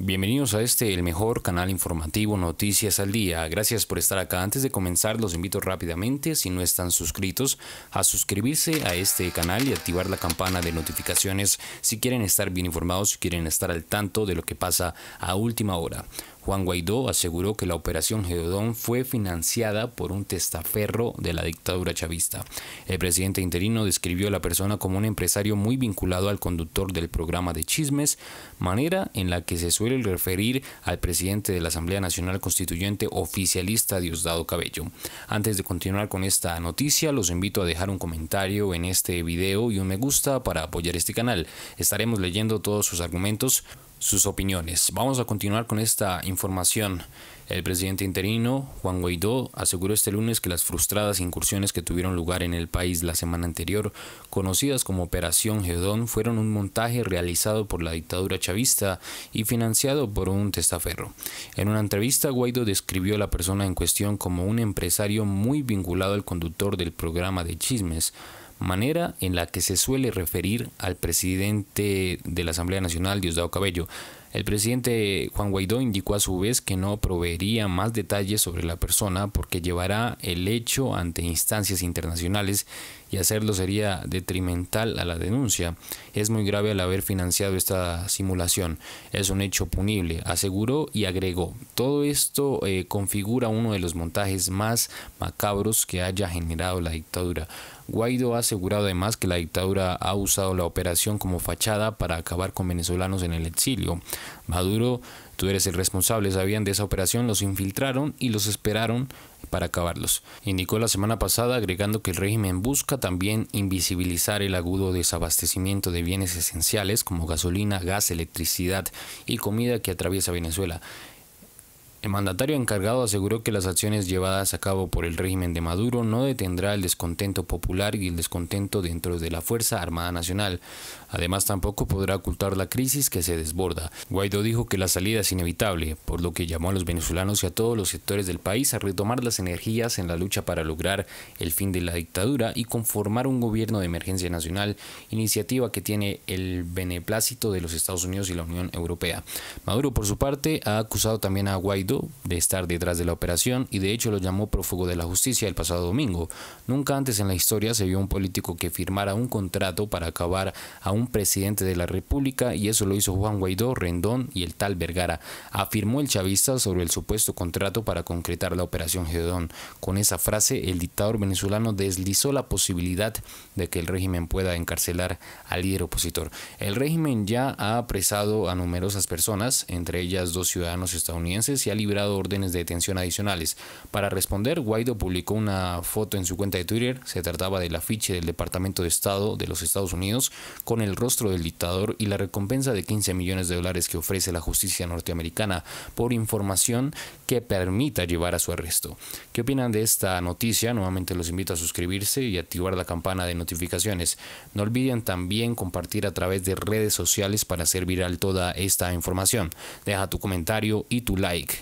Bienvenidos a este, el mejor canal informativo Noticias al Día. Gracias por estar acá. Antes de comenzar, los invito rápidamente, si no están suscritos, a suscribirse a este canal y activar la campana de notificaciones si quieren estar bien informados, si quieren estar al tanto de lo que pasa a última hora. Juan Guaidó aseguró que la operación Geodón fue financiada por un testaferro de la dictadura chavista. El presidente interino describió a la persona como un empresario muy vinculado al conductor del programa de chismes, manera en la que se suele referir al presidente de la Asamblea Nacional Constituyente oficialista Diosdado Cabello. Antes de continuar con esta noticia, los invito a dejar un comentario en este video y un me gusta para apoyar este canal. Estaremos leyendo todos sus argumentos sus opiniones. Vamos a continuar con esta información. El presidente interino, Juan Guaidó, aseguró este lunes que las frustradas incursiones que tuvieron lugar en el país la semana anterior, conocidas como Operación Gedón, fueron un montaje realizado por la dictadura chavista y financiado por un testaferro. En una entrevista, Guaidó describió a la persona en cuestión como un empresario muy vinculado al conductor del programa de chismes, manera en la que se suele referir al presidente de la Asamblea Nacional, Diosdado Cabello. El presidente Juan Guaidó indicó a su vez que no proveería más detalles sobre la persona porque llevará el hecho ante instancias internacionales y hacerlo sería detrimental a la denuncia. Es muy grave al haber financiado esta simulación. Es un hecho punible, aseguró y agregó. Todo esto eh, configura uno de los montajes más macabros que haya generado la dictadura. Guaidó ha asegurado además que la dictadura ha usado la operación como fachada para acabar con venezolanos en el exilio. Maduro, tú eres el responsable, sabían de esa operación, los infiltraron y los esperaron para acabarlos. Indicó la semana pasada agregando que el régimen busca también invisibilizar el agudo desabastecimiento de bienes esenciales como gasolina, gas, electricidad y comida que atraviesa Venezuela. El mandatario encargado aseguró que las acciones llevadas a cabo por el régimen de Maduro no detendrá el descontento popular y el descontento dentro de la Fuerza Armada Nacional. Además, tampoco podrá ocultar la crisis que se desborda. Guaidó dijo que la salida es inevitable, por lo que llamó a los venezolanos y a todos los sectores del país a retomar las energías en la lucha para lograr el fin de la dictadura y conformar un gobierno de emergencia nacional, iniciativa que tiene el beneplácito de los Estados Unidos y la Unión Europea. Maduro, por su parte, ha acusado también a Guaidó de estar detrás de la operación y de hecho lo llamó prófugo de la justicia el pasado domingo. Nunca antes en la historia se vio un político que firmara un contrato para acabar a un presidente de la República y eso lo hizo Juan Guaidó, Rendón y el tal Vergara, afirmó el chavista sobre el supuesto contrato para concretar la operación Gedón. Con esa frase, el dictador venezolano deslizó la posibilidad de que el régimen pueda encarcelar al líder opositor. El régimen ya ha apresado a numerosas personas, entre ellas dos ciudadanos estadounidenses y al Liberado órdenes de detención adicionales. Para responder, Guaido publicó una foto en su cuenta de Twitter. Se trataba del afiche del Departamento de Estado de los Estados Unidos con el rostro del dictador y la recompensa de 15 millones de dólares que ofrece la justicia norteamericana por información que permita llevar a su arresto. ¿Qué opinan de esta noticia? Nuevamente los invito a suscribirse y activar la campana de notificaciones. No olviden también compartir a través de redes sociales para hacer viral toda esta información. Deja tu comentario y tu like.